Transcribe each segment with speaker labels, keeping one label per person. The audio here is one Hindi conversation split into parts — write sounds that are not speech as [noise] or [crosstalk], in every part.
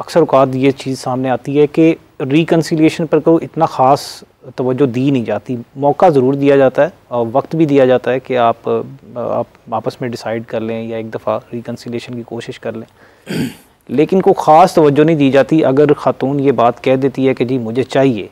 Speaker 1: अक्सर अवत ये चीज़ सामने आती है कि रिकनसिलेशन पर को इतना ख़ास तवज्जो दी नहीं जाती मौका ज़रूर दिया जाता है और वक्त भी दिया जाता है कि आप आप आपस में डिसाइड कर लें या एक दफ़ा रिकन्सिलियेशन की कोशिश कर लें [clears throat] लेकिन को ख़ास तवज्जो नहीं दी जाती अगर ख़ातून ये बात कह देती है कि जी मुझे चाहिए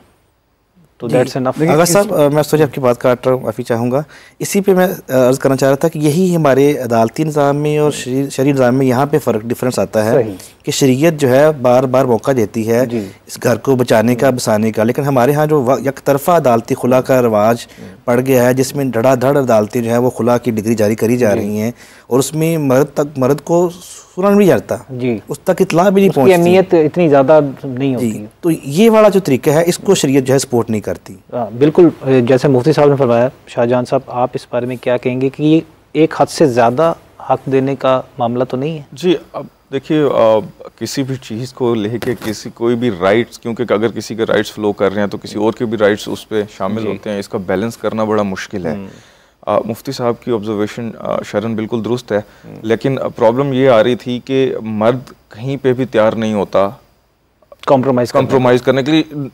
Speaker 1: तो दैट्स एनफ अगर साहब
Speaker 2: मैं सोच आपकी बात काट रहा हूँ माफ़ी चाहूँगा इसी पे मैं अर्ज़ करना चाह रहा था कि यही हमारे अदालती निज़ाम में और शरीर शरीर निज़ाम में यहाँ पे फ़र्क डिफरेंस आता है कि शरीयत जो है बार बार मौका देती है इस घर को बचाने का बसाने का लेकिन हमारे यहाँ जो एक तरफा अदालती खुला का रवाज पड़ गया है जिसमें धड़ाधड़ अदालतें जो है वो खुला की डिग्री जारी करी जा रही हैं और उसमें मर्द तक मर्द को सुना नहीं जाता जी उस तक इतला भी नहीं पहुँचती अहमियत इतनी ज़्यादा नहीं होती तो ये वाला जो तरीका है इसको शरीयत जो है सपोर्ट नहीं करती
Speaker 1: हाँ, बिल्कुल जैसे मुफ्ती साहब ने फरमाया शाहजहान साहब आप इस बारे में क्या कहेंगे कि ये एक हद से ज़्यादा हक देने का मामला तो नहीं है
Speaker 3: जी अब देखिए किसी भी चीज़ को लेके किसी कोई भी राइट्स क्योंकि अगर किसी के राइट्स फ्लो कर रहे हैं तो किसी और के भी राइट्स उस पर शामिल होते हैं इसका बैलेंस करना बड़ा मुश्किल है आ, हम्म। मुफ्ती साहब की ऑब्जर्वेशन शरण बिल्कुल दुरुस्त है हम्म। लेकिन प्रॉब्लम ये आ रही थी कि मर्द कहीं पे भी तैयार नहीं होता कॉम्प्रोमाइज कॉम्प्रोमाइज करने के लिए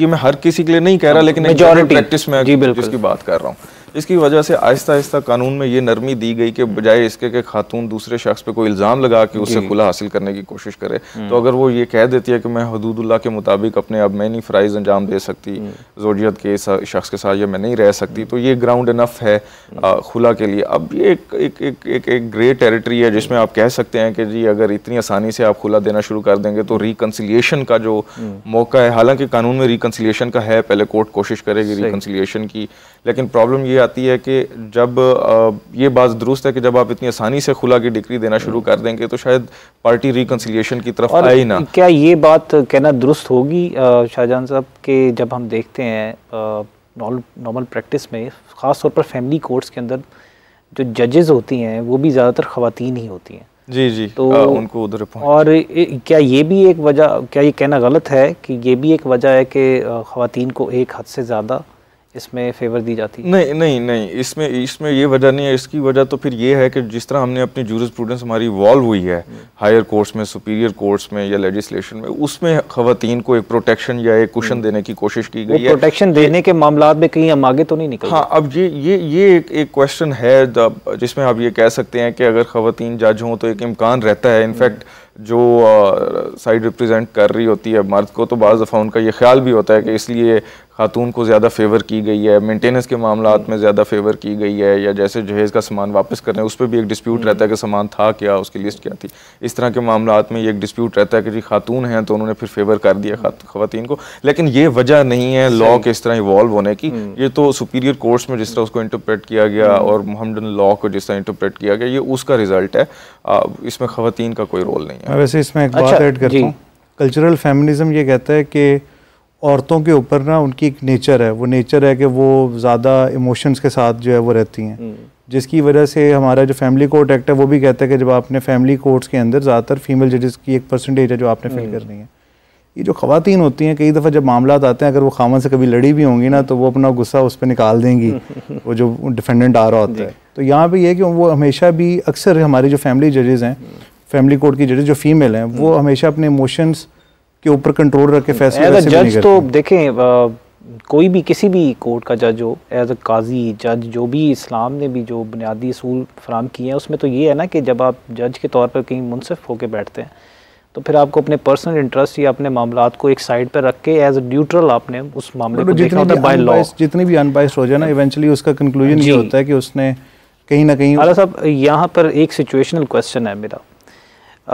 Speaker 3: ये मैं हर किसी के लिए नहीं कह रहा लेकिन प्रैक्टिस में जिसकी बात कर रहा हूँ इसकी वजह से आहिस्ता आहिस्ता कानून में ये नरमी दी गई कि बजाय इसके के खातून दूसरे शख्स पे कोई इल्ज़ाम लगा के उससे खुला हासिल करने की कोशिश करे हम्म। तो अगर वो ये कह देती है कि मैं हदूदुल्ला के मुताबिक अपने अब मैं नहीं फ़राइज़ अंजाम दे सकती हम्म। जोजियत के शख्स के साथ या मैं नहीं रह सकती तो ये ग्राउंड इनफ है हम्म। खुला के लिए अब ये एक एक ग्रे टेरिटरी है जिसमें आप कह सकते हैं कि जी अगर इतनी आसानी से आप खुला देना शुरू कर देंगे तो रिकन्सिलियेशन का जो मौका है हालांकि कानून में रिकन्सिलियेशन का है पहले कोर्ट कोशिश करेगी रिकन्सिलियेशन की लेकिन प्रॉब्लम ये ये आती है कि जब ये बात दुरुस्त है कि जब आप इतनी आसानी से खुला की डिग्री देना शुरू कर देंगे तो शायद पार्टी रिकनसिलियेशन की तरफ आए ना
Speaker 1: क्या ये बात कहना दुरुस्त होगी शाहजहान साहब के जब हम देखते हैं नॉर्मल प्रैक्टिस में ख़ास तौर पर फैमिली कोर्ट्स के अंदर जो जजेस होती हैं वो भी ज़्यादातर ख़वातीन ही होती हैं
Speaker 3: जी जी तो आ, उनको उधर
Speaker 1: और ए, क्या ये भी एक वजह क्या ये कहना गलत है कि ये भी एक वजह है कि ख़वातीन को एक हद से ज़्यादा इसमें फेवर दी जाती है नहीं नहीं
Speaker 3: नहीं इसमें इसमें ये वजह नहीं है इसकी वजह तो फिर ये है कि जिस तरह हमने अपनी प्रूडेंस हमारी इवॉल्व हुई है हायर कोर्ट्स में सुपीरियर कोर्ट्स में या लेजिस्लेशन में उसमें खातन को एक प्रोटेक्शन या एक कुशन हम्म। देने की कोशिश की गई है प्रोटेक्शन देने के मामला में कहीं हम आगे तो नहीं निकल हाँ अब ये ये ये एक क्वेश्चन है जिसमें आप ये कह सकते हैं कि अगर खातन जज हों तो एक इम्कान रहता है इनफैक्ट हम्म। जो साइड रिप्रेजेंट कर रही होती है मर्द को तो बाज़ दफ़ा उनका ये ख्याल भी होता है कि इसलिए खातून को ज़्यादा फेवर की गई है मेंटेनेंस के मामला में ज़्यादा फेवर की गई है या जैसे जहेज़ का सामान वापस करें उस पर भी एक डिस्प्यूट रहता है कि सामान था क्या उसकी लिस्ट क्या थी इस तरह के मामला में एक डिस्प्यूट रहता है कि जी खातून हैं तो उन्होंने फिर फेवर कर दिया खातन को लेकिन ये वजह नहीं है लॉ के इस तरह इवॉल्व होने की hmm. ये तो सुपीरियर कोर्ट्स में जिस तरह उसको इंटरप्रेट किया गया hmm. और मोहम्मद लॉ को जिस तरह इंटरप्रेट किया गया ये उसका रिजल्ट है इसमें खातन का कोई रोल नहीं है हाँ, वैसे इसमें एक अच्छा, बात ऐड करता हूँ
Speaker 4: कल्चरल फेमिनिज्म ये कहता है कि औरतों के ऊपर ना उनकी एक नेचर है वो नेचर है कि वो ज़्यादा इमोशंस के साथ जो है वो रहती हैं हम्म। जिसकी वजह से हमारा जो फैमिली कोर्ट एक्ट है वो भी कहता है कि जब आपने फैमिली कोर्ट्स के अंदर ज़्यादातर फीमेल जजेस की एक परसेंटेज है जो आपने फिल हम्म। करनी है ये जो खातन होती हैं कई दफ़ा जब मामला आते हैं अगर वो खामन से कभी लड़ी भी होंगी ना तो वो अपना गुस्सा उस पर निकाल देंगी [laughs] वो जो डिफेंडेंट आ रहा होता है तो यहाँ पे ये कि वो हमेशा भी अक्सर हमारे जो फैमिली जजेज़ हैं फैमिली हम्म। कोर्ट की जजेज जो फीमेल हैं वो हमेशा अपने इमोशंस के ऊपर कंट्रोल रख के फैसले जज नहीं तो
Speaker 1: देखें आ, कोई भी किसी भी कोर्ट का जज हो एज अ काजी जज जो भी इस्लाम ने भी जो बुनियादी असूल फ्राहम किए हैं उसमें तो ये है ना कि जब आप जज के तौर पर कहीं मुनसिफ होकर बैठते हैं तो फिर आपको अपने पर्सनल इंटरेस्ट या अपने मामला को एक साइड पर रख के एज अ न्यूट्रल आपने उस मामले मतलब को देखा होता बाय लॉ
Speaker 4: जितने भी अनबाइस हो जाए ना इवेंचुअली उसका कंक्लूजन ये होता है कि उसने कहीं ना कहीं अला साहब
Speaker 1: यहाँ पर एक सिचुएशनल क्वेश्चन है मेरा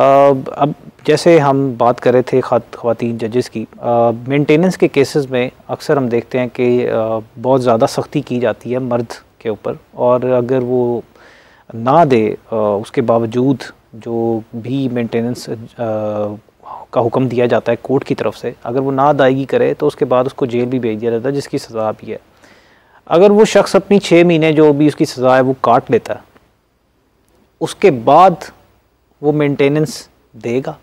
Speaker 1: अब जैसे हम बात कर रहे थे खातन जजेस की मेंटेनेंस के केसेस में अक्सर हम देखते हैं कि बहुत ज़्यादा सख्ती की जाती है मर्द के ऊपर और अगर वो ना दे उसके बावजूद जो भी मेंटेनेंस का हुक्म दिया जाता है कोर्ट की तरफ से अगर वो ना अदायगी करे तो उसके बाद उसको जेल भी भेज दिया जाता है जिसकी सज़ा भी है अगर वो शख्स अपनी छः महीने जो भी उसकी सज़ा है वो काट लेता है उसके बाद वो मेंटेनेंस देगा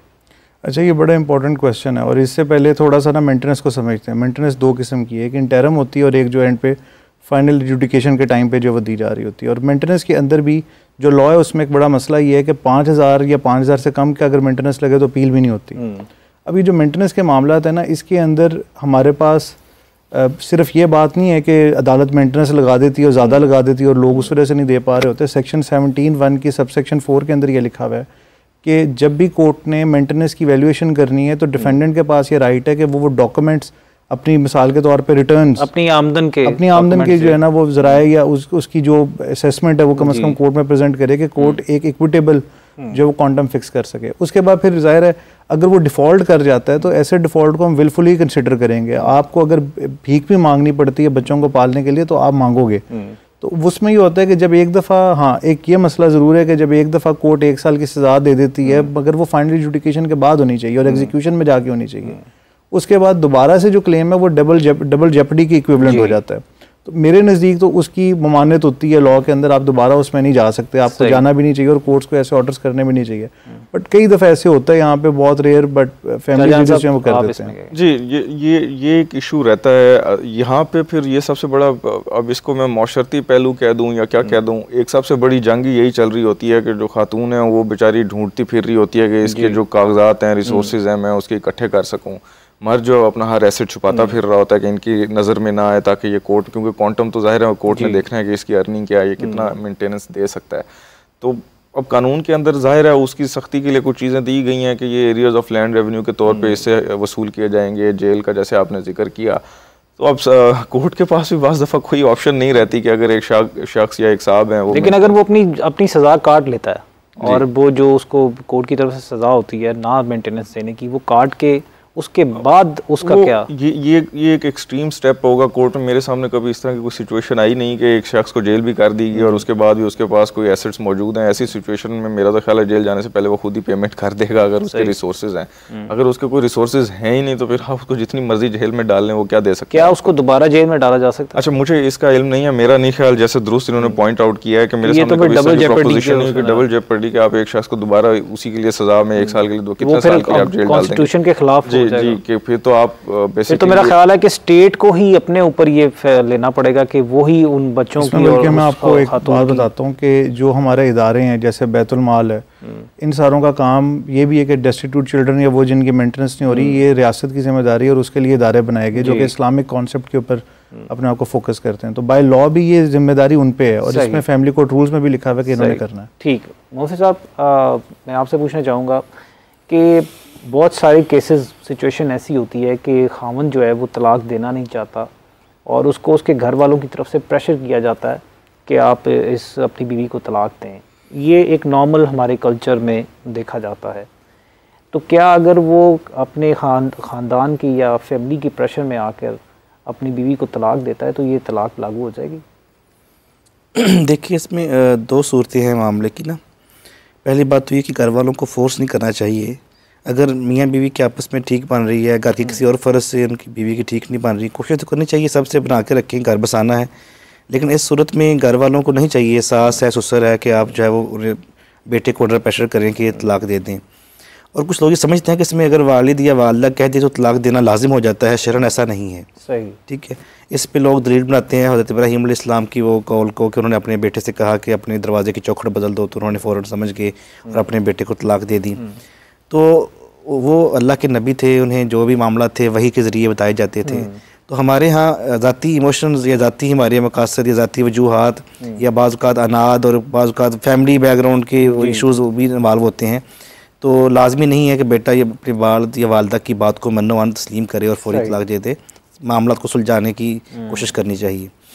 Speaker 4: अच्छा ये बड़ा इंपॉर्टेंट क्वेश्चन है और इससे पहले थोड़ा सा ना मेंटेनेंस को समझते हैं मेंटेनेंस दो किस्म की है एक इंटरम होती है और एक जो एंड पे फाइनल एजुडिकेशन के टाइम पे जो वो दी जा रही होती है और मेंटेनेंस के अंदर भी जो लॉ है उसमें एक बड़ा मसला ये है कि पाँच हज़ार या पाँच हज़ार से कम का अगर मेंटेनेंस लगे तो अपील भी नहीं होती हम्म। अभी जो मेंटेनेंस के मामला है ना इसके अंदर हमारे पास सिर्फ ये बात नहीं है कि अदालत मेंटेनेंस लगा देती है और ज़्यादा लगा देती है और लोग उस वजह से नहीं दे पा रहे होते सेक्शन सेवनटीन वन की सबसेक्शन फोर के अंदर ये लिखा हुआ है कि जब भी कोर्ट ने मेंटेनेंस की वैल्यूएशन करनी है तो डिफेंडेंट हम्म। के पास ये राइट है कि वो वो डॉक्यूमेंट्स अपनी मिसाल के तौर पे रिटर्न
Speaker 1: अपनी आमदन के अपनी आमदन के जो है ना
Speaker 4: वो जराए या उस उसकी जो असेसमेंट है वो कम अज़ कम कोर्ट में प्रेजेंट करे कि कोर्ट हम्म। एक इक्विटेबल हम्म। जो वो क्वांटम फिक्स कर सके उसके बाद फिर जाहिर है अगर वो डिफ़ॉल्ट कर जाता है तो ऐसे डिफ़ॉल्ट को हम विलफुली कंसिडर करेंगे आपको अगर भीख भी मांगनी पड़ती है बच्चों को पालने के लिए तो आप मांगोगे तो उसमें ये होता है कि जब एक दफ़ा हाँ एक ये मसला ज़रूर है कि जब एक दफ़ा कोर्ट एक साल की सज़ा दे देती है हम्म। मगर वो फाइनल जुडिकेशन के बाद होनी चाहिए और एग्जीक्यूशन हम्म। में जाके होनी चाहिए हम्म। उसके बाद दोबारा से जो क्लेम है वो डबल जब, डबल जेपडी की इक्विबलेंट हो जाता है तो मेरे नज़दीक तो उसकी ममानत होती है लॉ के अंदर आप दोबारा उसमें नहीं जा सकते आपको जाना भी नहीं चाहिए और कोर्ट्स को ऐसे ऑर्डर्स करने भी नहीं चाहिए बट कई दफ़ा ऐसे होता है यहाँ पे बहुत रेयर बट फैमिली वो कर देते हैं
Speaker 3: जी ये ये ये एक इशू रहता है यहाँ पे फिर ये सबसे बड़ा अब इसको मैं माशरती पहलू कह दूँ या क्या कह दूँ एक सबसे बड़ी जंग यही चल रही होती है कि जो खातून है वो बेचारी ढूंढती फिर रही होती है कि इसके जो कागजात हैं रिसोर्स हम्म। हैं मैं उसके इकट्ठे कर सकूँ मर जो अपना हर एसेट छुपाता हम्म। फिर रहा होता है कि इनकी नज़र में ना आए ताकि ये कोर्ट क्योंकि क्वांटम तो जाहिर है कोर्ट ने देखना है कि इसकी अर्निंग क्या है ये कितना मेंटेनेंस हम्म। दे सकता है तो अब कानून के अंदर जाहिर है उसकी सख्ती के लिए कुछ चीज़ें दी गई हैं कि ये एरियाज ऑफ लैंड रेवेन्यू के तौर पर हम्म। इसे वसूल किए जाएंगे जेल का जैसे आपने जिक्र किया तो अब कोर्ट के पास भी बस दफ़ा कोई ऑप्शन नहीं रहती कि अगर एक शख्स या एक साहब हैं वो लेकिन अगर
Speaker 1: वो अपनी अपनी सज़ा काट लेता है और वो जो उसको कोर्ट की तरफ से सज़ा होती है ना मेंटेनेंस देने की वो काट के उसके बाद उसका क्या
Speaker 3: ये ये ये एक एक्सट्रीम स्टेप होगा कोर्ट में मेरे सामने कभी इस तरह की कोई सिचुएशन आई नहीं कि एक शख्स को जेल भी कर दी गई और उसके बाद भी उसके पास कोई एसेट्स मौजूद हैं ऐसी सिचुएशन में मेरा तो ख्याल है जेल जाने से पहले वो खुद ही पेमेंट कर देगा अगर उसके रिसोर्सेज हैं हम्म। अगर उसके कोई रिसोर्सेज हैं ही नहीं तो फिर आप उसको जितनी मर्जी जेल में डाल लें वो क्या दे सकते क्या उसको दोबारा जेल में डाला जा सकता है अच्छा मुझे इसका इल्म नहीं है मेरा नहीं ख्याल जैसे दुरुस्त इन्होंने पॉइंट हम्म। आउट किया है कि मेरे तो सामने डबल जेपर्डी के आप एक शख्स को दोबारा उसी के लिए सजा में एक हम्म। साल के लिए दो कितने साल के लिए आप जेल डाल दें के खिलाफ जी कि फिर तो आप फिर तो मेरा ख्याल
Speaker 1: है कि स्टेट को ही अपने ऊपर ये लेना पड़ेगा कि वो उन बच्चों की और मैं आपको एक बात
Speaker 4: बताता हूँ कि जो हमारे इदारे हैं जैसे बैतुलमाल है हम्म। इन सारों का काम ये भी है कि डेस्टिट्यूट चिल्ड्रन या वो जिनकी मेंटेनेंस नहीं हो रही हम्म। ये रियासत की जिम्मेदारी है और उसके लिए इदारे बनाए गए जो कि इस्लामिक कॉन्सेप्ट के ऊपर हम्म। अपने आप को फोकस करते हैं तो बाय लॉ भी ये जिम्मेदारी उन पे है और इसमें फैमिली कोर्ट रूल्स में भी लिखा हुआ है कि इन्होंने करना है
Speaker 1: ठीक मोहसिन साहब मैं आपसे पूछना चाहूँगा कि बहुत सारे केसेस सिचुएशन ऐसी होती है कि खावन जो है वो तलाक देना नहीं चाहता और उसको उसके घर वालों की तरफ से प्रेशर किया जाता है कि आप इस अपनी बीवी को तलाक दें ये एक नॉर्मल हमारे कल्चर में देखा जाता है तो क्या अगर वो अपने खान ख़ानदान की या फैमिली की प्रेशर में आकर अपनी बीवी को तलाक देता है तो ये तलाक लागू हो जाएगी
Speaker 2: [clears throat] देखिए इसमें दो सूरतें हैं मामले की ना पहली बात तो ये कि घर वालों को फोर्स नहीं करना चाहिए अगर मियाँ बीवी के आपस में ठीक बन रही है घर की किसी और फ़र्ज से उनकी बीवी की ठीक नहीं बन रही कोशिश तो करनी चाहिए सबसे बना के रखें घर बसाना है लेकिन इस सूरत में घर वालों को नहीं चाहिए सास है ससुर है कि आप जो है वो बेटे को अंडर प्रेशर करें कि तलाक दे दें और कुछ लोग ये समझते हैं कि इसमें अगर वालिद या वालदा कह दिए तो तलाक देना लाजिम हो जाता है शरण ऐसा नहीं है सही ठीक है इस पे लोग दलील बनाते हैं हज़रत इब्राहिम इस्लाम की वो कौल को कि उन्होंने अपने बेटे से कहा कि अपने दरवाजे की चौखट बदल दो तो उन्होंने फ़ौर समझ के और अपने बेटे को तलाक दे दी तो वो अल्लाह के नबी थे उन्हें जो भी मामला थे वही के ज़रिए बताए जाते थे तो हमारे यहाँ ज़ाती इमोशन या ज़ाती हमारे मकासद या ज़ाती वजूहत या बाज़ात अनाद और बाज़ात फैमिली बैकग्राउंड के इशूज़ भी इन्वाल्व होते हैं तो लाजमी नहीं है कि बेटा ये अपने वालद या वालदा की बात को मनोवान तस्लीम करे और फौरी तलाक दे दे मामला को सुलझाने की हम्म। कोशिश करनी चाहिए